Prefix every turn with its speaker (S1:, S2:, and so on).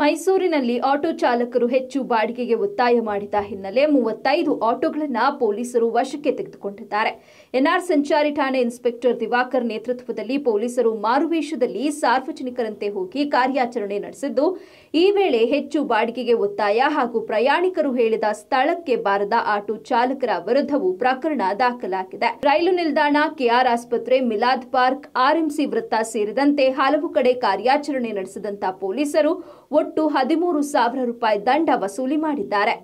S1: ಮೈಸೂರಿನಲ್ಲಿ ಆಟೋ ಚಾಲಕರು ಹೆಚ್ಚು ಬಾಡಿಗೆಗೆ ಒತ್ತಾಯ ಮಾಡಿದ ಹಿನ್ನೆಲೆ ಮೂವತ್ತೈದು ಆಟೋಗಳನ್ನು ಪೊಲೀಸರು ವಶಕ್ಕೆ ತೆಗೆದುಕೊಂಡಿದ್ದಾರೆ ಎನ್ಆರ್ ಸಂಚಾರಿ ಠಾಣೆ ಇನ್ಸ್ಪೆಕ್ಟರ್ ದಿವಾಕರ್ ನೇತೃತ್ವದಲ್ಲಿ ಪೊಲೀಸರು ಮಾರುವೇಷದಲ್ಲಿ ಸಾರ್ವಜನಿಕರಂತೆ ಹೋಗಿ ಕಾರ್ಯಾಚರಣೆ ನಡೆಸಿದ್ದು ಈ ವೇಳೆ ಹೆಚ್ಚು ಬಾಡಿಗೆಗೆ ಒತ್ತಾಯ ಹಾಗೂ ಪ್ರಯಾಣಿಕರು ಹೇಳಿದ ಸ್ಥಳಕ್ಕೆ ಬಾರದ ಆಟೋ ಚಾಲಕರ ವಿರುದ್ಧವೂ ಪ್ರಕರಣ ದಾಖಲಾಗಿದೆ ರೈಲು ನಿಲ್ದಾಣ ಕೆಆರ್ ಆಸ್ಪತ್ರೆ ಮಿಲಾದ್ ಪಾರ್ಕ್ ಆರ್ಎಂಸಿ ವೃತ್ತ ಸೇರಿದಂತೆ ಹಲವು ಕಡೆ ಕಾರ್ಯಾಚರಣೆ ನಡೆಸಿದಂತಹ ಪೊಲೀಸರು ಒಟ್ಟು ಒಟ್ಟು ಹದಿಮೂರು ಸಾವಿರ ರೂಪಾಯಿ ದಂಡ ವಸೂಲಿ ಮಾಡಿದ್ದಾರೆ